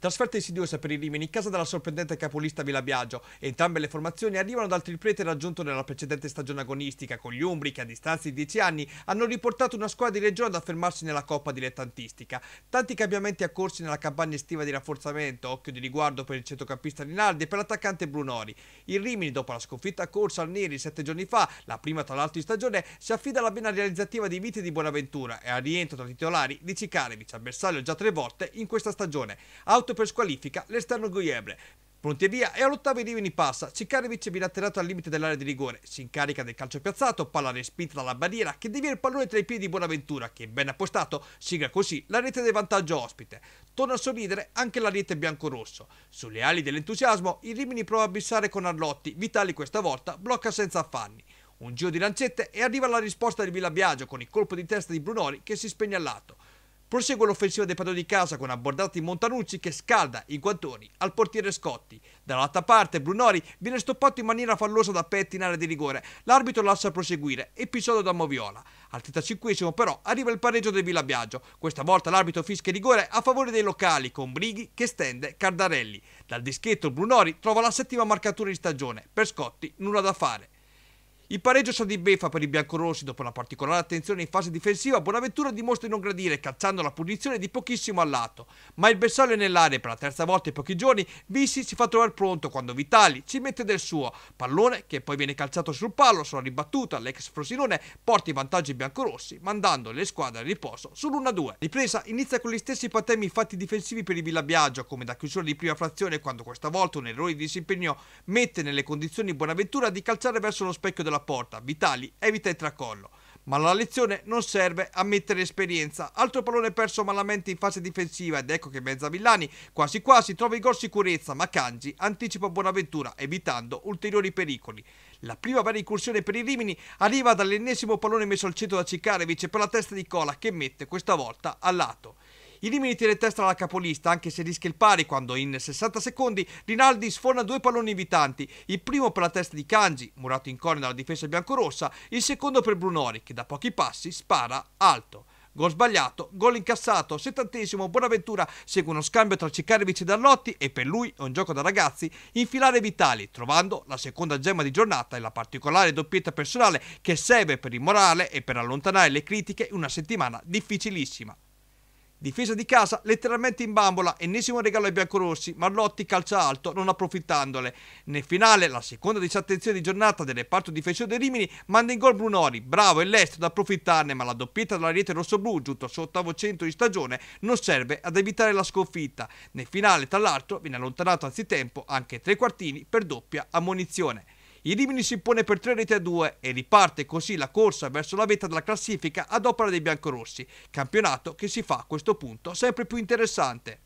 Trasferta insidiosa per i Rimini in casa della sorprendente capolista Villa Biagio. Entrambe le formazioni arrivano dal triplete raggiunto nella precedente stagione agonistica, con gli Umbri che a distanza di 10 anni hanno riportato una squadra di Regione ad affermarsi nella Coppa dilettantistica. Tanti cambiamenti accorsi nella campagna estiva di rafforzamento, occhio di riguardo per il centrocampista Rinaldi e per l'attaccante Brunori. Il Rimini, dopo la sconfitta corsa al Neri sette giorni fa, la prima tra l'altro in stagione, si affida alla vena realizzativa di Vite di Buonaventura e al rientro tra titolari di Cicarevic, avversario già tre volte in questa stagione. Auto 8 per squalifica l'esterno Goyebre. Pronti e via, e all'ottava Rivini passa, Ciccarevic viene atterrato al limite dell'area di rigore, si incarica del calcio piazzato, palla respinta dalla barriera che devia il pallone tra i piedi di Bonaventura che, ben appostato, sigla così la rete del vantaggio ospite. Torna a sorridere anche la rete bianco-rosso. Sulle ali dell'entusiasmo, il Rimini prova a bissare con Arlotti, Vitali questa volta blocca senza affanni. Un giro di lancette e arriva la risposta del Villabiagio con il colpo di testa di Brunori che si spegne al lato. Prosegue l'offensiva dei padroni di casa con abbordati Montanucci che scalda i guantoni al portiere Scotti. Dall'altra parte Brunori viene stoppato in maniera fallosa da Petti in area di rigore. L'arbitro lascia proseguire, episodio da Moviola. Al 35 però arriva il pareggio del Villa Questa volta l'arbitro fischia rigore a favore dei locali con Brighi che stende Cardarelli. Dal dischetto Brunori trova la settima marcatura di stagione. Per Scotti nulla da fare. Il pareggio sa di beffa per i biancorossi dopo una particolare attenzione in fase difensiva. Bonaventura dimostra di non gradire, cacciando la punizione di pochissimo al lato. Ma il bersaglio è nell'area per la terza volta in pochi giorni. Vissi si fa trovare pronto quando Vitali ci mette del suo. Pallone che poi viene calciato sul palo, sulla ribattuta. L'ex Frosinone porta i vantaggi biancorossi, mandando le squadre a riposo sull'1-2. Ripresa inizia con gli stessi patemi fatti difensivi per il Villabiaggio, come da chiusura di prima frazione, quando questa volta un errore di disimpegno mette nelle condizioni Bonaventura di calciare verso lo specchio della la porta, Vitali evita il tracollo. Ma la lezione non serve a mettere esperienza. Altro pallone perso malamente in fase difensiva ed ecco che Mezzavillani quasi quasi trova in gol sicurezza, ma Kanji anticipa Buonaventura evitando ulteriori pericoli. La prima vera incursione per i Rimini arriva dall'ennesimo pallone messo al centro da Cicarevic per la testa di Cola che mette questa volta a lato. I limiti del testa alla capolista, anche se rischia il pari quando in 60 secondi Rinaldi sfona due palloni invitanti, il primo per la testa di Kanji, murato in corno dalla difesa biancorossa, il secondo per Brunori, che da pochi passi spara alto. Gol sbagliato, gol incassato, settantesimo, Buonaventura segue uno scambio tra Ciccarevic e Dallotti e per lui è un gioco da ragazzi infilare Vitali, trovando la seconda gemma di giornata e la particolare doppietta personale che serve per il morale e per allontanare le critiche in una settimana difficilissima. Difesa di casa letteralmente in bambola, ennesimo regalo ai biancorossi, Marlotti calcia alto non approfittandole. Nel finale la seconda disattenzione di giornata del reparto difensore dei Rimini manda in gol Brunori, bravo e lesto ad approfittarne ma la doppietta dell'ariete rossoblù giunto al suo ottavo centro di stagione non serve ad evitare la sconfitta. Nel finale tra l'altro viene allontanato anzitempo anche tre quartini per doppia ammonizione. Il Rimini si impone per 3 reti a 2 e riparte così la corsa verso la vetta della classifica ad opera dei biancorossi, campionato che si fa a questo punto sempre più interessante.